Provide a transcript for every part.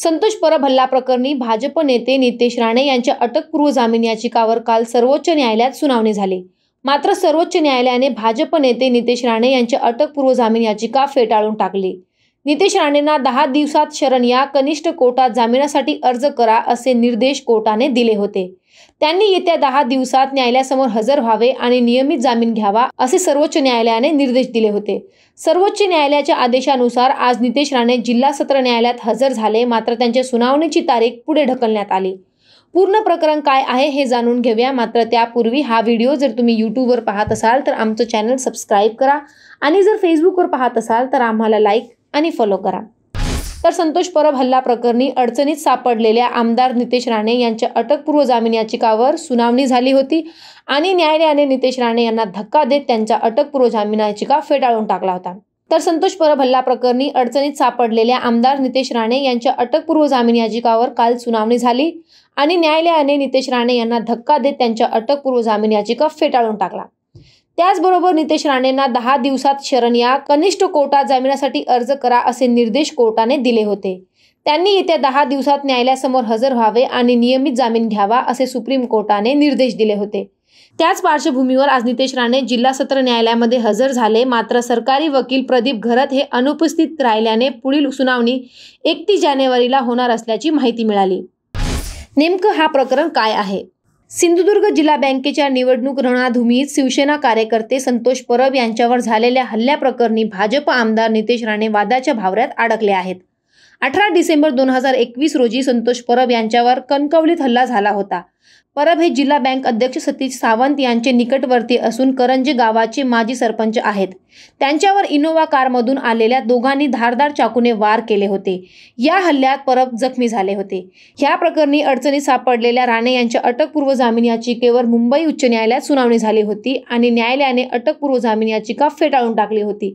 संतोष परब हल्ला प्रकरणी भाजप नेते नितेश राणे यांच्या अटकपूर्व जामीन याचिकावर काल सर्वोच्च न्यायालयात सुनावणी झाली मात्र सर्वोच्च न्यायालयाने भाजप नेते नितेश राणे यांच्या अटकपूर्व जामीन याचिका फेटाळून टाकली नितेश राणेंना दहा दिवसात शरण या कनिष्ठ कोर्टात जामिनासाठी अर्ज करा असे निर्देश कोर्टाने दिले होते त्यांनी येत्या दहा दिवसात न्यायालयासमोर हजर व्हावे आणि नियमित जामीन घ्यावा असे सर्वोच्च न्यायालयाने निर्देश दिले होते सर्वोच्च न्यायालयाच्या आदेशानुसार आज नितेश राणे जिल्हा सत्र न्यायालयात हजर झाले मात्र त्यांच्या सुनावणीची तारीख पुढे ढकलण्यात आली पूर्ण प्रकरण काय आहे हे जाणून घेऊया मात्र त्यापूर्वी हा व्हिडिओ जर तुम्ही यूट्यूबवर पाहत असाल तर आमचं चॅनल सबस्क्राईब करा आणि जर फेसबुकवर पाहत असाल तर आम्हाला लाईक आणि फॉलो करा तर संतोष परब हल्ला प्रकरणी अडचणीत सापडलेल्या आमदार नितेश राणे यांच्या अटकपूर्व जामीन याचिकावर सुनावणी झाली होती आणि न्यायालयाने नितेश राणे यांना धक्का देत त्यांच्या अटकपूर्व जामीन याचिका फेटाळून टाकला होता तर संतोष परब हल्ला प्रकरणी अडचणीत सापडलेल्या आमदार नितेश राणे यांच्या अटकपूर्व जामीन याचिकावर काल सुनावणी झाली आणि न्यायालयाने नितेश राणे यांना धक्का देत त्यांच्या अटकपूर्व जामीन याचिका फेटाळून टाकला त्याचबरोबर नितेश राणेंना दहा दिवसात शरण या कनिष्ठ कोर्टात जामिनासाठी अर्ज करा असे निर्देश कोर्टाने दिले होते त्यांनी येत्या दहा दिवसात न्यायालयासमोर हजर व्हावे आणि नियमित जामीन घ्यावा असे सुप्रीम कोर्टाने निर्देश दिले होते त्याच पार्श्वभूमीवर आज नितेश राणे जिल्हा सत्र न्यायालयामध्ये हजर झाले मात्र सरकारी वकील प्रदीप घरत हे अनुपस्थित राहिल्याने पुढील सुनावणी एकतीस जानेवारीला होणार असल्याची माहिती मिळाली नेमकं हा प्रकरण काय आहे सिंधुदुर्ग जिल्हा बँकेच्या निवडणूक रणधुमीत शिवसेना कार्यकर्ते संतोष परब यांच्यावर झालेल्या हल्ल्याप्रकरणी भाजप आमदार नितेश राणे वादाच्या भावऱ्यात अडकले आहेत अठरा डिसेंबर दोन हजार एकवीस रोजी संतोष परब यांच्यावर कणकवलीत हल्ला झाला होता परब हे जिल्हा बँक अध्यक्ष सतीश सावंत यांचे निकटवर्ती असून करंजे गावाचे माजी सरपंच आहेत त्यांच्यावर इनोव्हा कारमधून आलेल्या दोघांनी धारदार चाकूने वार केले होते या हल्ल्यात परब जखमी झाले होते ह्या प्रकरणी अडचणीत सापडलेल्या राणे यांच्या अटकपूर्व जामीन याचिकेवर मुंबई उच्च न्यायालयात सुनावणी झाली होती आणि न्यायालयाने अटकपूर्व जामीन याचिका फेटाळून टाकली होती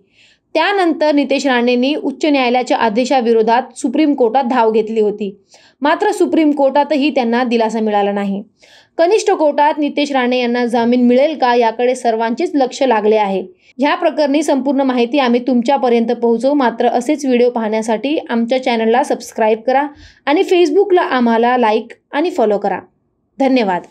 त्यानंतर नितेश राणेंनी उच्च न्यायालयाच्या आदेशाविरोधात सुप्रीम कोर्टात धाव घेतली होती मात्र सुप्रीम कोर्टातही त्यांना दिलासा मिळाला नाही कनिष्ठ कोर्टात नितेश राणे यांना जामीन मिळेल का याकडे सर्वांचेच लक्ष लागले आहे ह्या प्रकरणी संपूर्ण माहिती आम्ही तुमच्यापर्यंत पोहोचवू मात्र असेच व्हिडिओ पाहण्यासाठी आमच्या चॅनलला सबस्क्राईब करा आणि फेसबुकला आम्हाला लाईक आणि फॉलो करा धन्यवाद